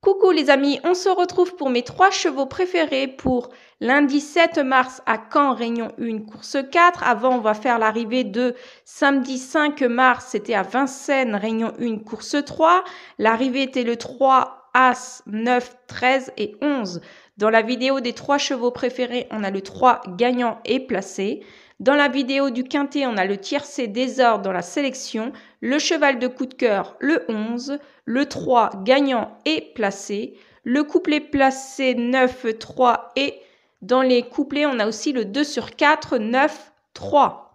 Coucou les amis, on se retrouve pour mes trois chevaux préférés pour lundi 7 mars à Caen, Réunion 1, course 4. Avant, on va faire l'arrivée de samedi 5 mars, c'était à Vincennes, Réunion 1, course 3. L'arrivée était le 3 As, 9, 13 et 11. Dans la vidéo des trois chevaux préférés, on a le 3 gagnant et placé. Dans la vidéo du quintet, on a le tiercé désordre dans la sélection, le cheval de coup de cœur, le 11, le 3 gagnant et placé, le couplet placé 9, 3 et dans les couplets, on a aussi le 2 sur 4, 9, 3.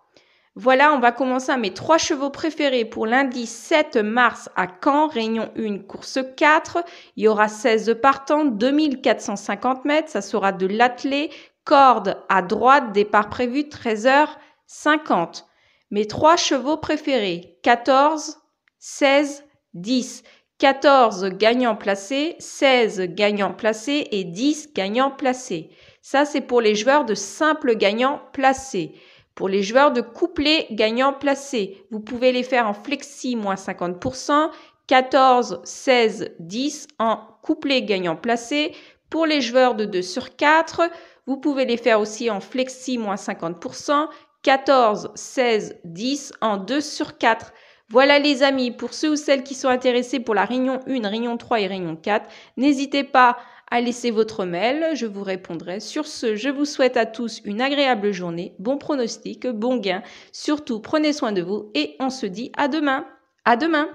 Voilà, on va commencer à mes trois chevaux préférés pour lundi 7 mars à Caen, Réunion 1, course 4. Il y aura 16 partants, 2450 mètres, ça sera de l'attelé, corde à droite, départ prévu 13h50. Mes trois chevaux préférés, 14, 16, 10. 14 gagnants placés, 16 gagnants placés et 10 gagnants placés. Ça, c'est pour les joueurs de simples gagnants placés. Pour les joueurs de couplet gagnant placé, vous pouvez les faire en flexi moins 50%, 14, 16, 10 en couplet gagnant placé. Pour les joueurs de 2 sur 4, vous pouvez les faire aussi en flexi moins 50%, 14, 16, 10 en 2 sur 4. Voilà les amis, pour ceux ou celles qui sont intéressés pour la réunion 1, réunion 3 et réunion 4, n'hésitez pas à laisser votre mail, je vous répondrai. Sur ce, je vous souhaite à tous une agréable journée, bon pronostic, bon gain, surtout prenez soin de vous et on se dit à demain. À demain